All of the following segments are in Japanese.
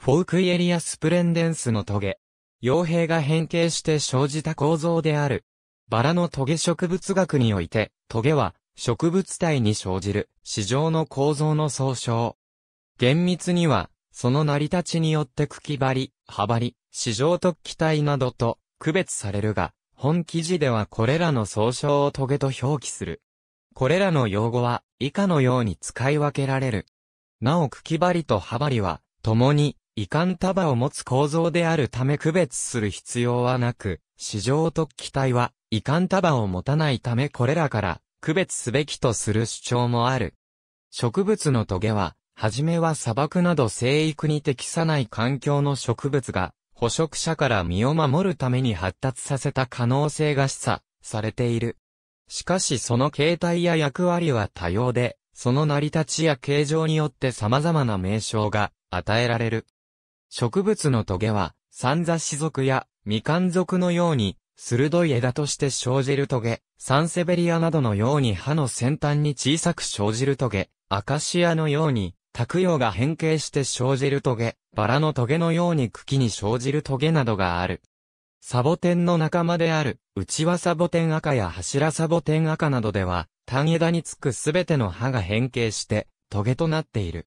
フォークイエリアスプレンデンスのトゲ。傭兵が変形して生じた構造である。バラのトゲ植物学において、トゲは植物体に生じる市場の構造の総称。厳密には、その成り立ちによって茎張り、葉張り、市場突起体などと区別されるが、本記事ではこれらの総称をトゲと表記する。これらの用語は以下のように使い分けられる。なお茎張りと葉張りは、共に遺憾束を持つ構造であるため区別する必要はなく、市場特機体は遺憾束を持たないためこれらから区別すべきとする主張もある。植物のトゲは、はじめは砂漠など生育に適さない環境の植物が、捕食者から身を守るために発達させた可能性が示唆されている。しかしその形態や役割は多様で、その成り立ちや形状によって様々な名称が与えられる。植物のトゲは、三座種族や、未完族のように、鋭い枝として生じるトゲ、サンセベリアなどのように歯の先端に小さく生じるトゲ、アカシアのように、卓葉が変形して生じるトゲ、バラのトゲのように茎に生じるトゲなどがある。サボテンの仲間である、内輪サボテン赤や柱サボテン赤などでは、単枝につくすべての歯が変形して、トゲとなっている。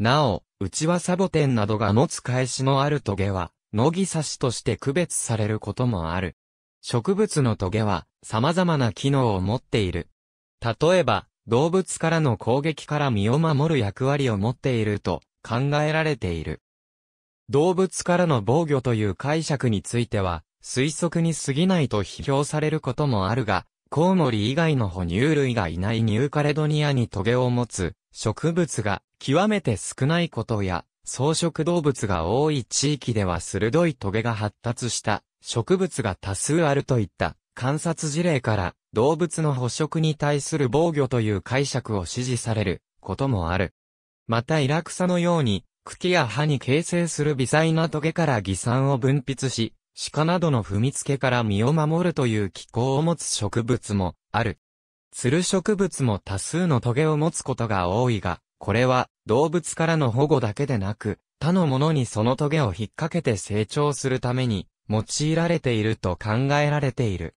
なお、うちはサボテンなどが持つ返しのあるトゲは、野木刺しとして区別されることもある。植物のトゲは、様々な機能を持っている。例えば、動物からの攻撃から身を守る役割を持っていると考えられている。動物からの防御という解釈については、推測に過ぎないと批評されることもあるが、コウモリ以外の哺乳類がいないニューカレドニアにトゲを持つ植物が極めて少ないことや、草食動物が多い地域では鋭い棘が発達した植物が多数あるといった観察事例から動物の捕食に対する防御という解釈を支持されることもある。またイラクサのように茎や葉に形成する微細な棘から偽酸を分泌し、鹿などの踏みつけから身を守るという気候を持つ植物もある。ツル植物も多数の棘を持つことが多いが、これは動物からの保護だけでなく、他のものにそのトゲを引っ掛けて成長するために用いられていると考えられている。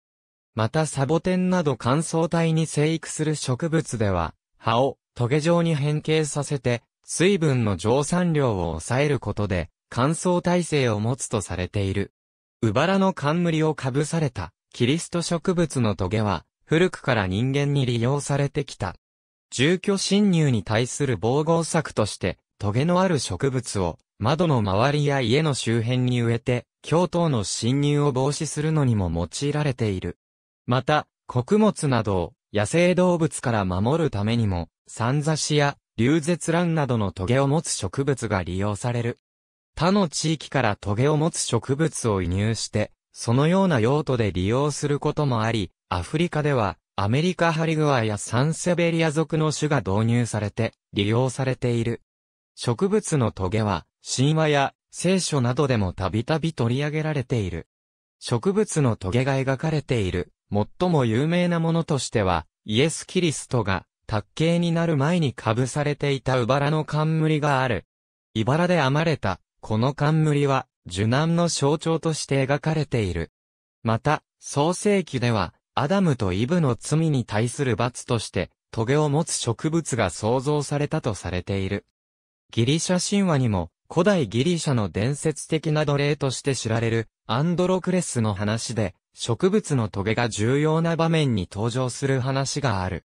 またサボテンなど乾燥帯に生育する植物では、葉をトゲ状に変形させて、水分の蒸散量を抑えることで、乾燥耐性を持つとされている。ウバラの冠をかぶされた、キリスト植物のトゲは、古くから人間に利用されてきた。住居侵入に対する防護策として、トゲのある植物を、窓の周りや家の周辺に植えて、京都の侵入を防止するのにも用いられている。また、穀物などを野生動物から守るためにも、三差しや流絶卵などのトゲを持つ植物が利用される。他の地域からトゲを持つ植物を移入して、そのような用途で利用することもあり、アフリカではアメリカハリグアやサンセベリア族の種が導入されて利用されている。植物のトゲは神話や聖書などでもたびたび取り上げられている。植物のトゲが描かれている、最も有名なものとしては、イエス・キリストが、卓形になる前に被されていた茨の冠がある。茨で編まれた、この冠は、受難の象徴として描かれている。また、創世記では、アダムとイブの罪に対する罰として、トゲを持つ植物が創造されたとされている。ギリシャ神話にも、古代ギリシャの伝説的な奴隷として知られる、アンドロクレスの話で、植物のトゲが重要な場面に登場する話がある。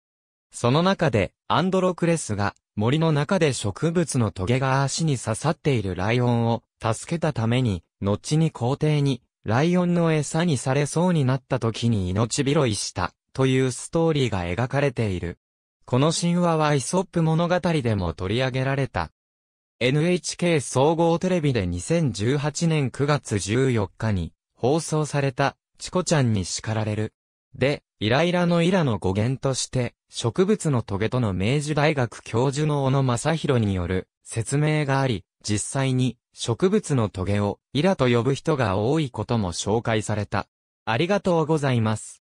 その中で、アンドロクレスが、森の中で植物のトゲが足に刺さっているライオンを助けたために、後に皇帝にライオンの餌にされそうになった時に命拾いしたというストーリーが描かれている。この神話はイソップ物語でも取り上げられた。NHK 総合テレビで2018年9月14日に放送された、チコちゃんに叱られる。で、イライラのイラの語源として、植物のトゲとの明治大学教授の小野正宏による説明があり、実際に植物のトゲをイラと呼ぶ人が多いことも紹介された。ありがとうございます。